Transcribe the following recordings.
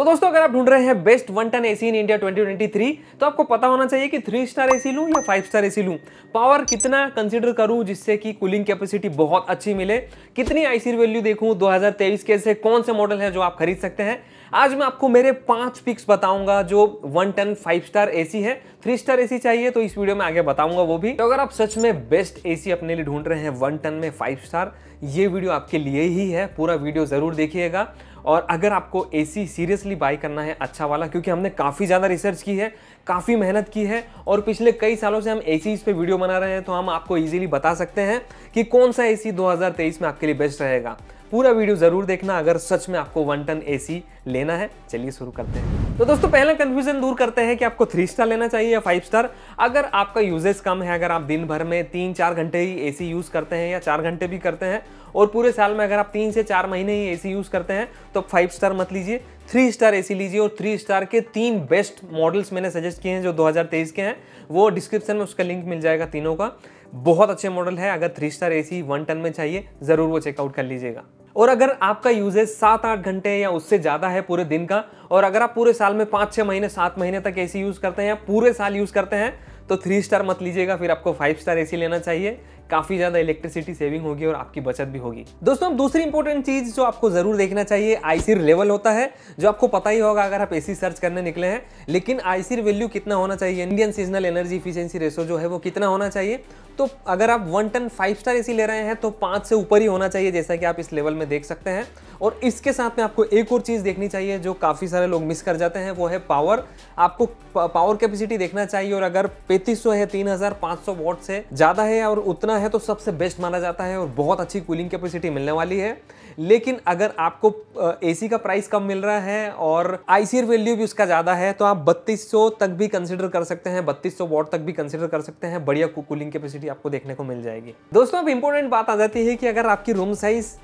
तो दोस्तों अगर आप ढूंढ रहे हैं best one ton AC in India 2023 तो आपको पता होना चाहिए कि थ्री स्टार एसी लूं या फाइव स्टार एसी लूं पावर कितना कंसिडर करूं जिससे कि कूलिंग कैपेसिटी बहुत अच्छी मिले कितनी आईसी वैल्यू देखूं 2023 के से कौन से मॉडल है जो आप खरीद सकते हैं आज मैं आपको मेरे पांच पिक्स बताऊंगा जो one ton five star AC है थ्री स्टार एसी चाहिए तो इस वीडियो में आगे बताऊंगा वो भी तो अगर आप सच में बेस्ट एसी अपने लिए ढूंढ रहे हैं वन टन में फाइव स्टार ये वीडियो आपके लिए ही है पूरा वीडियो ज़रूर देखिएगा और अगर आपको एसी सीरियसली बाई करना है अच्छा वाला क्योंकि हमने काफ़ी ज़्यादा रिसर्च की है काफ़ी मेहनत की है और पिछले कई सालों से हम ए इस पर वीडियो बना रहे हैं तो हम आपको ईजिली बता सकते हैं कि कौन सा एसी 2023 में आपके लिए बेस्ट रहेगा पूरा वीडियो ज़रूर देखना अगर सच में आपको वन टन एसी लेना है चलिए शुरू करते हैं तो दोस्तों पहला कंफ्यूजन दूर करते हैं कि आपको थ्री स्टार लेना चाहिए या फाइव स्टार अगर आपका यूजेज कम है अगर आप दिन भर में तीन चार घंटे ही एसी यूज़ करते हैं या चार घंटे भी करते हैं और पूरे साल में अगर आप तीन से चार महीने ही एसी यूज़ करते हैं तो फाइव स्टार मत लीजिए थ्री स्टार एसी लीजिए और थ्री स्टार के तीन बेस्ट मॉडल्स मैंने सजेस्ट किए हैं जो दो के हैं वो डिस्क्रिप्शन में उसका लिंक मिल जाएगा तीनों का बहुत अच्छे मॉडल है अगर three star AC one ton में चाहिए ज़रूर वो चेकआउट कर लीजिएगा और अगर आपका यूजेज सात आठ घंटे या उससे ज़्यादा है पूरे दिन का और अगर आप पूरे साल में पांच छह महीने सात महीने तक एसी यूज़ करते हैं या पूरे साल यूज़ करते हैं तो थ्री स्टार मत लीजिएगा फिर आपको फाइव स्टार एसी लेना चाहिए काफी ज्यादा इलेक्ट्रिसिटी सेविंग होगी और आपकी बचत भी होगी दोस्तों अब दूसरी इंपॉर्टेंट चीज जो आपको जरूर देखना चाहिए आईसीर लेवल होता है जो आपको पता ही होगा अगर आप एसी सर्च करने निकले हैं लेकिन आईसीर वैल्यू कितना होना चाहिए Indian seasonal energy efficiency ratio जो है वो कितना होना चाहिए तो अगर आप वन टन फाइव स्टार ए ले रहे हैं तो पांच से ऊपर ही होना चाहिए जैसा कि आप इस लेवल में देख सकते हैं और इसके साथ में आपको एक और चीज़ देखनी चाहिए जो काफ़ी सारे लोग मिस कर जाते हैं वो है पावर आपको पावर कैपेसिटी देखना चाहिए और अगर पैंतीस है तीन हज़ार वॉट से ज़्यादा है और उतना होता है तो सबसे बेस्ट माना जाता है और बहुत अच्छी कूलिंग कैपेसिटी मिलने वाली है लेकिन अगर आपको एसी का प्राइस कम मिल रहा है और आईसीआर वैल्यू भी उसका ज़्यादा है तो आप 3200 तक भी कंसिडर कर सकते हैं 3200 वॉट तक भी कंसिडर कर सकते हैं बढ़िया कूलिंग कैपेसिटी आपको देखने को मिल जाएगी दोस्तों अब इंपॉर्टेंट बात आ जाती है कि अगर आपकी रूम साइज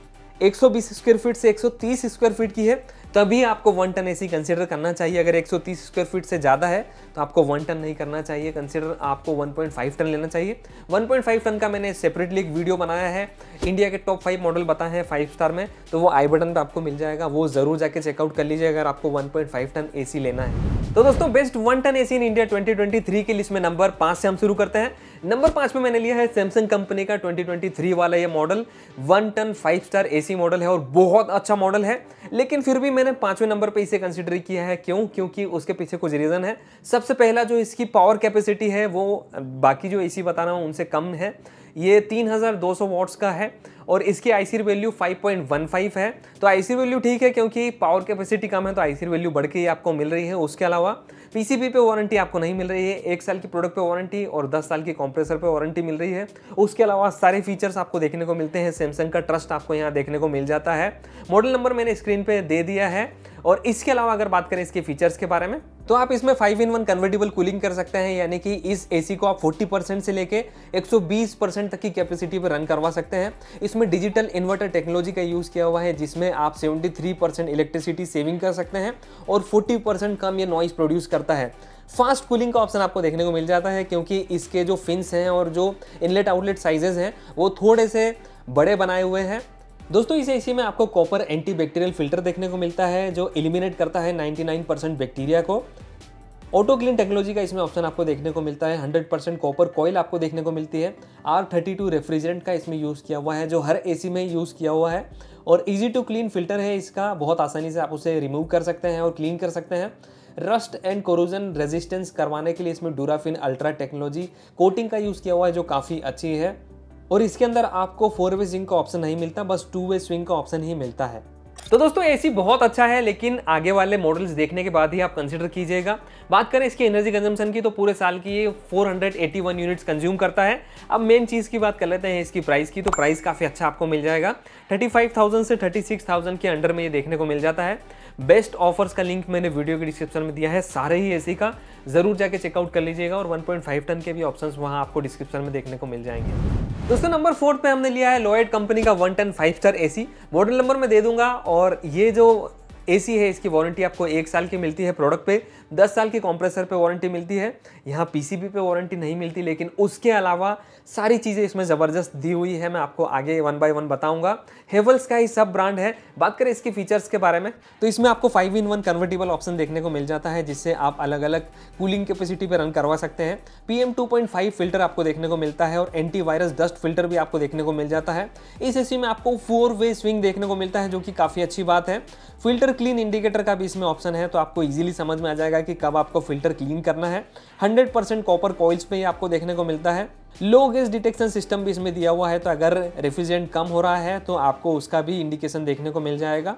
120 स्क्वायर फीट से 130 स्क्वायर फीट की है तभी आपको वन टन एसी कंसिडर करना चाहिए अगर 130 स्क्वायर फीट से ज़्यादा है तो आपको वन टन नहीं करना चाहिए कंसीडर आपको 1.5 टन लेना चाहिए 1.5 टन का मैंने सेपरेटली एक वीडियो बनाया है इंडिया के टॉप फाइव मॉडल बताए हैं फाइव स्टार में तो वो आई बटन पर आपको मिल जाएगा वो ज़रूर जाके चेकआउट कर लीजिए अगर आपको वन टन ए लेना है तो दोस्तों बेस्ट वन टन ए इन इंडिया ट्वेंटी की लिस्ट में नंबर पाँच से हम शुरू करते हैं नंबर पाँच में मैंने लिया है सैमसंग कंपनी का 2023 वाला ये model one ton five star AC model है और बहुत अच्छा मॉडल है लेकिन फिर भी मैंने मैंने पांचवें नंबर पे इसे कंसिडर किया है क्यों क्योंकि उसके पीछे कुछ रीज़न है सबसे पहला जो इसकी पावर कैपेसिटी है वो बाकी जो ए बता रहा हूँ उनसे कम है ये 3200 हज़ार का है और इसकी आई वैल्यू 5.15 है तो आई वैल्यू ठीक है क्योंकि पावर कैपेसिटी कम है तो आई वैल्यू बढ़ के ही आपको मिल रही है उसके अलावा पीसीबी पे वारंटी आपको नहीं मिल रही है एक साल की प्रोडक्ट पे वारंटी और दस साल की कॉम्प्रेसर पे वारंटी मिल रही है उसके अलावा सारे फीचर्स आपको देखने को मिलते हैं सैमसंग का ट्रस्ट आपको यहाँ देखने को मिल जाता है मॉडल नंबर मैंने स्क्रीन पर दे दिया है और इसके अलावा अगर बात करें इसके फीचर्स के बारे में तो आप इसमें five in one convertible cooling कर सकते हैं यानी कि इस एसी को आप 40 परसेंट से लेके 120 परसेंट तक की कैपेसिटी पर रन करवा सकते हैं इसमें डिजिटल इन्वर्टर टेक्नोलॉजी का यूज़ किया हुआ है जिसमें आप 73 परसेंट इलेक्ट्रिसिटी सेविंग कर सकते हैं और 40 परसेंट कम ये नॉइस प्रोड्यूस करता है फास्ट कूलिंग का ऑप्शन आपको देखने को मिल जाता है क्योंकि इसके जो फिन्स हैं और जो इनलेट आउटलेट साइजेज़ हैं वो थोड़े से बड़े बनाए हुए हैं दोस्तों इसे इसी में आपको कॉपर एंटीबैक्टीरियल फिल्टर देखने को मिलता है जो एलिमिनेट करता है 99% बैक्टीरिया को ऑटो क्लीन टेक्नोलॉजी का इसमें ऑप्शन आपको देखने को मिलता है 100% परसेंट कॉपर कॉयल आपको देखने को मिलती है आर थर्टी टू रेफ्रिजरेंट का इसमें यूज़ किया हुआ है जो हर ए में यूज़ किया हुआ है और इजी टू क्लीन फिल्टर है इसका बहुत आसानी से आप उसे रिमूव कर सकते हैं और क्लीन कर सकते हैं रस्ट एंड कोरोजन रेजिस्टेंस करवाने के लिए इसमें डूराफिन अल्ट्रा टेक्नोलॉजी कोटिंग का यूज़ किया हुआ है जो काफ़ी अच्छी है और इसके अंदर आपको फोर वे स्विंग का ऑप्शन नहीं मिलता बस टू वे स्विंग का ऑप्शन ही मिलता है तो दोस्तों एसी बहुत अच्छा है लेकिन आगे वाले मॉडल्स देखने के बाद ही आप कंसिडर कीजिएगा बात करें इसकी एनर्जी कंजम्पशन की तो पूरे साल की ये 481 यूनिट्स कंज्यूम करता है अब मेन चीज़ की बात कर लेते हैं इसकी प्राइस की तो प्राइस काफ़ी अच्छा आपको मिल जाएगा 35,000 से 36,000 के अंडर में ये देखने को मिल जाता है बेस्ट ऑफर्स का लिंक मैंने वीडियो के डिस्क्रिप्शन में दिया है सारे ही ए का ज़रूर जाके चेकआउट कर लीजिएगा और वन टन के भी ऑप्शन वहाँ आपको डिस्क्रिप्शन में देखने को मिल जाएंगे दोस्तों नंबर फोर्थ पे हमने लिया है लॉयड कंपनी का one ton five star AC model number मैं दे दूंगा और ये जो एसी है इसकी वारंटी आपको एक साल की मिलती है प्रोडक्ट पे दस साल की कंप्रेसर पे वारंटी मिलती है यहाँ पीसीबी पे वारंटी नहीं मिलती लेकिन उसके अलावा सारी चीज़ें इसमें ज़बरदस्त दी हुई है मैं आपको आगे वन बाय वन बताऊंगा हेवल्स का ही सब ब्रांड है बात करें इसके फीचर्स के बारे में तो इसमें आपको five in one convertible option देखने को मिल जाता है जिससे आप अलग अलग कूलिंग कैपेसिटी पर रन करवा सकते हैं पी एम फिल्टर आपको देखने को मिलता है और एंटी वायरस डस्ट फिल्टर भी आपको देखने को मिल जाता है इस ए में आपको फोर वे स्विंग देखने को मिलता है जो कि काफ़ी अच्छी बात है फिल्टर क्लीन इंडिकेटर का भी इसमें ऑप्शन है तो आपको इजीली समझ में आ जाएगा कि कब आपको फिल्टर क्लीन करना है 100% परसेंट कॉपर कॉइल्स पे ही आपको देखने को मिलता है लो गैस डिटेक्शन सिस्टम भी इसमें दिया हुआ है तो अगर रेफ्रिजरेंट कम हो रहा है तो आपको उसका भी इंडिकेशन देखने को मिल जाएगा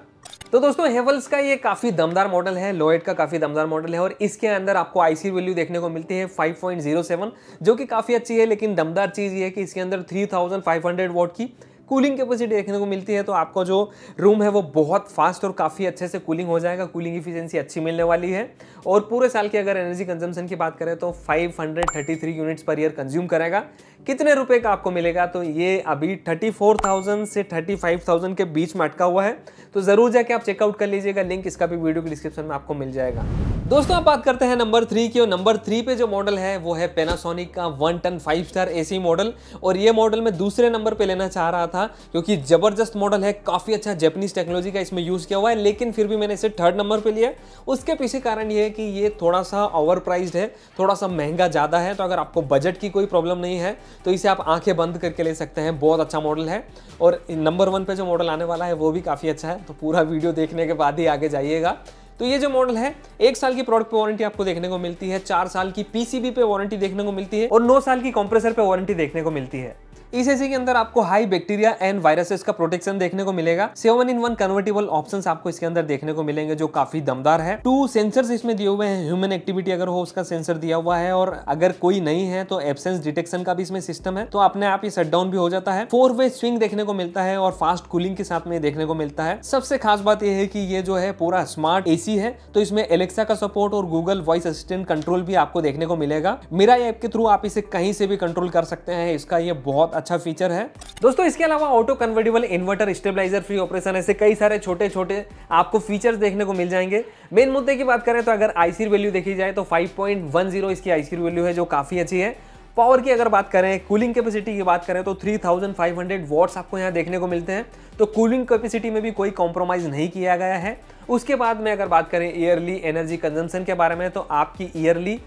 तो दोस्तों हेवल्स का ये काफ़ी दमदार मॉडल है लोएड का काफ़ी दमदार मॉडल है और इसके अंदर आपको आईसी वैल्यू देखने को मिलती है 5.07 जो कि काफ़ी अच्छी है लेकिन दमदार चीज़ ये है कि इसके अंदर 3500 वॉट की कूलिंग कैपेसिटी देखने को मिलती है तो आपका जो रूम है वो बहुत फास्ट और काफ़ी अच्छे से कूलिंग हो जाएगा कूलिंग इफिशियंसी अच्छी मिलने वाली है और पूरे साल की अगर एनर्जी कंजम्पशन की बात करें तो 533 यूनिट्स पर ईयर कंज्यूम करेगा कितने रुपए का आपको मिलेगा तो ये अभी 34,000 से 35,000 के बीच में अटका हुआ है तो ज़रूर जाके आप चेकआउट कर लीजिएगा लिंक इसका भी वीडियो के डिस्क्रिप्शन में आपको मिल जाएगा दोस्तों आप बात करते हैं नंबर थ्री की और नंबर थ्री पे जो मॉडल है वो है पेनासोनिक का one ton five star AC model और ये मॉडल मैं दूसरे नंबर पे लेना चाह रहा था क्योंकि जबरदस्त मॉडल है काफ़ी अच्छा जैपनीज टेक्नोलॉजी का इसमें यूज़ किया हुआ है लेकिन फिर भी मैंने इसे थर्ड नंबर पर लिया उसके पीछे कारण ये है कि ये थोड़ा सा ओवर है थोड़ा सा महंगा ज़्यादा है तो अगर आपको बजट की कोई प्रॉब्लम नहीं है तो इसे आप आंखें बंद करके ले सकते हैं बहुत अच्छा मॉडल है और नंबर वन पर जो मॉडल आने वाला है वो भी काफ़ी अच्छा है तो पूरा वीडियो देखने के बाद ही आगे जाइएगा तो ये जो मॉडल है एक साल की प्रोडक्ट पे वारंटी आपको देखने को मिलती है चार साल की पीसीबी पे वारंटी देखने को मिलती है और नौ साल की कंप्रेसर पे वारंटी देखने को मिलती है इस e एसी के अंदर आपको हाई बैक्टीरिया एंड वायरसेस का प्रोटेक्शन देखने को मिलेगा seven in one convertible option आपको इसके अंदर देखने को मिलेंगे जो काफी दमदार है टू सेंसर इसमें दिए हुए हैं ह्यूमन एक्टिविटी अगर हो उसका सेंसर दिया हुआ है और अगर कोई नहीं है तो एबसेंस डिटेक्शन का भी इसमें सिस्टम है तो अपने आप ही शटडाउन भी हो जाता है फोर वे स्विंग देखने को मिलता है और फास्ट कूलिंग के साथ में देखने को मिलता है सबसे खास बात यह है कि ये जो है पूरा स्मार्ट एसी है तो इसमें एलेक्सा का सपोर्ट और गूगल वॉइस असिस्टेंट कंट्रोल भी आपको देखने को मिलेगा मेरा ऐप के थ्रू आप इसे कहीं से भी कंट्रोल कर सकते हैं इसका ये बहुत अच्छा फीचर है दोस्तों इसके अलावा auto convertible inverter stabiliser free operation ऐसे कई सारे छोटे छोटे आपको फीचर्स देखने को मिल जाएंगे मेन मुद्दे की बात करें तो अगर आईसी वैल्यू देखी जाए तो 5.10 इसकी आईसी वैल्यू है जो काफ़ी अच्छी है पावर की अगर बात करें कूलिंग कैपेसिटी की बात करें तो 3500 वॉट्स आपको यहाँ देखने को मिलते हैं तो कूलिंग कैपेसिटी में भी कोई कॉम्प्रोमाइज़ नहीं किया गया है उसके बाद में अगर बात करें ईयरली एनर्जी कंजम्पशन के बारे में तो आपकी ईयरली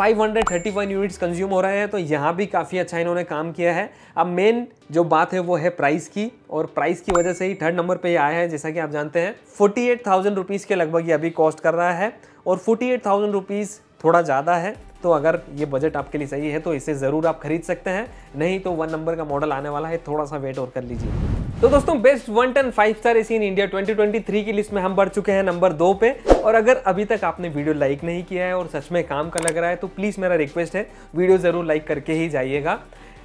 531 यूनिट्स कंज्यूम हो रहे हैं तो यहाँ भी काफ़ी अच्छा इन्होंने काम किया है अब मेन जो बात है वो है प्राइस की और प्राइस की वजह से ही थर्ड नंबर पे ये आया है जैसा कि आप जानते हैं 48,000 एट के लगभग ये अभी कॉस्ट कर रहा है और 48,000 एट थोड़ा ज़्यादा है तो अगर ये बजट आपके लिए सही है तो इसे ज़रूर आप खरीद सकते हैं नहीं तो वन नंबर का मॉडल आने वाला है थोड़ा सा वेट और कर लीजिए तो दोस्तों best one ton five star AC in India 2023 की लिस्ट में हम बढ़ चुके हैं नंबर दो पे और अगर अभी तक आपने वीडियो लाइक नहीं किया है और सच में काम का लग रहा है तो प्लीज़ मेरा रिक्वेस्ट है वीडियो ज़रूर लाइक करके ही जाइएगा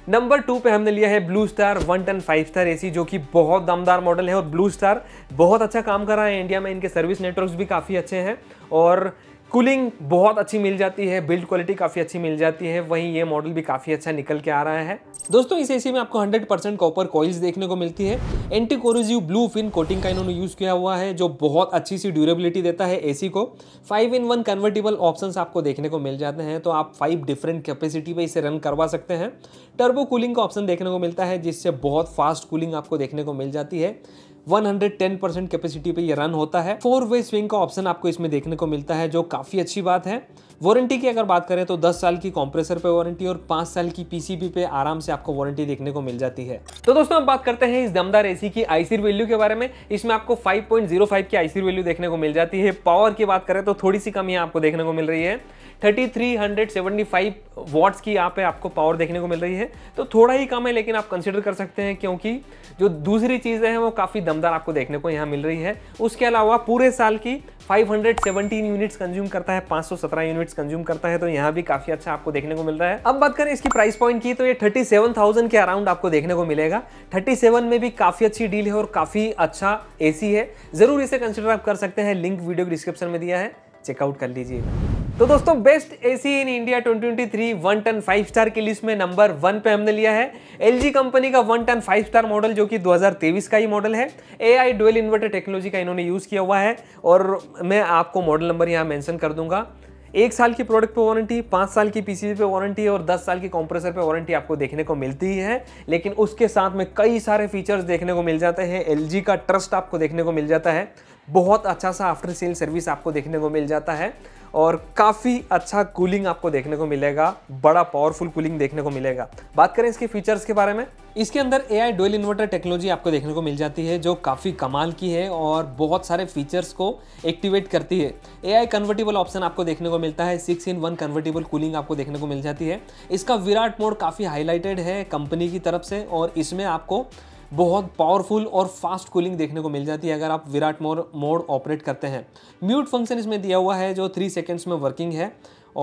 नंबर टू पे हमने लिया है Blue Star one ton five star AC जो कि बहुत दमदार मॉडल है और ब्लू स्टार बहुत अच्छा काम कर रहा है इंडिया में इनके सर्विस नेटवर्क भी काफ़ी अच्छे हैं और कूलिंग बहुत अच्छी मिल जाती है बिल्ड क्वालिटी काफ़ी अच्छी मिल जाती है वहीं ये मॉडल भी काफ़ी अच्छा निकल के आ रहा है दोस्तों इस एसी में आपको 100% परसेंट कॉपर कॉइल्स देखने को मिलती है anti corrosive blue fin coating का इन्होंने यूज़ किया हुआ है जो बहुत अच्छी सी ड्यूरेबिलिटी देता है एसी को five in one convertible option आपको देखने को मिल जाते हैं तो आप फाइव डिफरेंट कैपेसिटी पर इसे रन करवा सकते हैं टर्बो कूलिंग का ऑप्शन देखने को मिलता है जिससे बहुत फास्ट कूलिंग आपको देखने को मिल जाती है 110 परसेंट कैपेसिटी पे ये रन होता है फोर वे स्विंग का ऑप्शन आपको इसमें देखने को मिलता है जो काफ़ी अच्छी बात है वारंटी की अगर बात करें तो 10 साल की कंप्रेसर पे वारंटी और 5 साल की पीसीबी पे आराम से आपको वारंटी देखने को मिल जाती है तो दोस्तों अब बात करते हैं इस दमदार एसी की आईसीर वैल्यू के बारे में इसमें आपको 5.05 की आईसीर वैल्यू देखने को मिल जाती है पावर की बात करें तो थोड़ी सी कमी आपको देखने को मिल रही है 3375 वॉट्स की यहाँ पे आपको पावर देखने को मिल रही है तो थोड़ा ही कम है लेकिन आप कंसिडर कर सकते हैं क्योंकि जो दूसरी चीज़ें हैं वो काफ़ी दमदार आपको देखने को यहाँ मिल रही है उसके अलावा पूरे साल की 517 यूनिट्स कंज्यूम करता है 517 यूनिट्स कंज्यूम करता है तो यहाँ भी काफ़ी अच्छा आपको देखने को मिल रहा है अब बात करें इसकी प्राइस पॉइंट की तो ये 37,000 के अराउंड आपको देखने को मिलेगा 37 में भी काफ़ी अच्छी डील है और काफ़ी अच्छा एसी है ज़रूर इसे कंसिडर आप कर सकते हैं लिंक वीडियो डिस्क्रिप्शन में दिया है चेकआउट कर लीजिएगा तो दोस्तों best AC in India 2023 one ton five star की लिस्ट में नंबर वन पे हमने लिया है एलजी कंपनी का one ton five star model जो कि 2023 का ही मॉडल है एआई आई इन्वर्टर टेक्नोलॉजी का इन्होंने यूज़ किया हुआ है और मैं आपको मॉडल नंबर यहाँ मेंशन कर दूंगा एक साल की प्रोडक्ट पे वारंटी पाँच साल की पीसीबी पे वारंटी और दस साल की कॉम्प्रेसर पे वारंटी आपको देखने को मिलती ही है लेकिन उसके साथ में कई सारे फीचर्स देखने को मिल जाते हैं एल का ट्रस्ट आपको देखने को मिल जाता है बहुत अच्छा सा आफ्टर सेल सर्विस आपको देखने को मिल जाता है और काफ़ी अच्छा कूलिंग आपको देखने को मिलेगा बड़ा पावरफुल कूलिंग देखने को मिलेगा बात करें इसके फीचर्स के बारे में इसके अंदर ए आई डोल इन्वर्टर टेक्नोलॉजी आपको देखने को मिल जाती है जो काफ़ी कमाल की है और बहुत सारे फीचर्स को एक्टिवेट करती है ए आई कन्वर्टेबल ऑप्शन आपको देखने को मिलता है six in one convertible cooling आपको देखने को मिल जाती है इसका विराट मोड काफ़ी हाईलाइटेड है कंपनी की तरफ से और इसमें आपको बहुत पावरफुल और फास्ट कूलिंग देखने को मिल जाती है अगर आप विराट मोर मोड ऑपरेट करते हैं म्यूट फंक्शन इसमें दिया हुआ है जो थ्री सेकेंड्स में वर्किंग है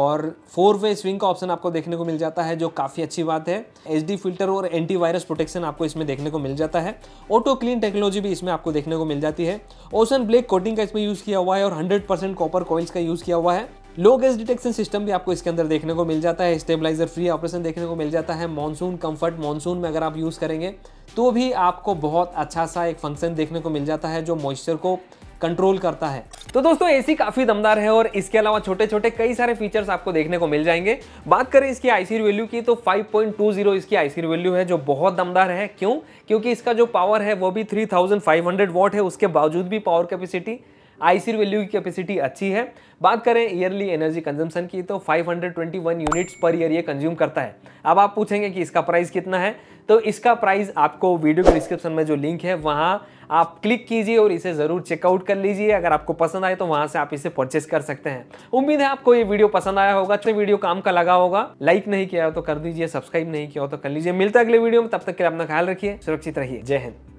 और फोर वे स्विंग का ऑप्शन आपको देखने को मिल जाता है जो काफ़ी अच्छी बात है एच फिल्टर और एंटीवायरस प्रोटेक्शन आपको इसमें देखने को मिल जाता है ऑटो क्लीन टेक्नोलॉजी भी इसमें आपको देखने को मिल जाती है ओशन ब्लैक कोटिंग का इसमें यूज़ किया हुआ है और 100% कॉपर कॉइल्स का यूज़ किया हुआ है लो गैस डिटेक्शन सिस्टम भी आपको इसके अंदर देखने को मिल जाता है स्टेबलाइजर फ्री ऑपरेशन देखने को मिल जाता है मॉनसून कंफर्ट मॉनसून में अगर आप यूज़ करेंगे तो भी आपको बहुत अच्छा सा एक फंक्शन देखने को मिल जाता है जो मॉइस्चर को कंट्रोल करता है तो दोस्तों एसी काफी दमदार है और इसके अलावा छोटे छोटे कई सारे फीचर्स आपको देखने को मिल जाएंगे बात करें इसकी आईसीर वैल्यू की तो 5.20 इसकी आईसीर वैल्यू है जो बहुत दमदार है क्यों क्योंकि इसका जो पावर है वो भी 3500 वॉट है उसके बावजूद भी पावर कैपेसिटी आईसी वैल्यू की कैपेसिटी अच्छी है बात करें ईयरली एनर्जी कंजम्पशन की तो 521 यूनिट्स पर ईयर ये कंज्यूम करता है अब आप पूछेंगे कि इसका प्राइस कितना है तो इसका प्राइस आपको वीडियो के डिस्क्रिप्शन में जो लिंक है वहाँ आप क्लिक कीजिए और इसे ज़रूर चेकआउट कर लीजिए अगर आपको पसंद आए तो वहाँ से आप इसे परचेस कर सकते हैं उम्मीद है आपको ये वीडियो पसंद आया होगा अच्छे वीडियो काम का लगा होगा लाइक नहीं किया हो तो कर दीजिए सब्सक्राइब नहीं किया हो तो कर लीजिए मिलता है अगले वीडियो में तब तक के लिए अपना ख्याल रखिए सुरक्षित रहिए जय हिंद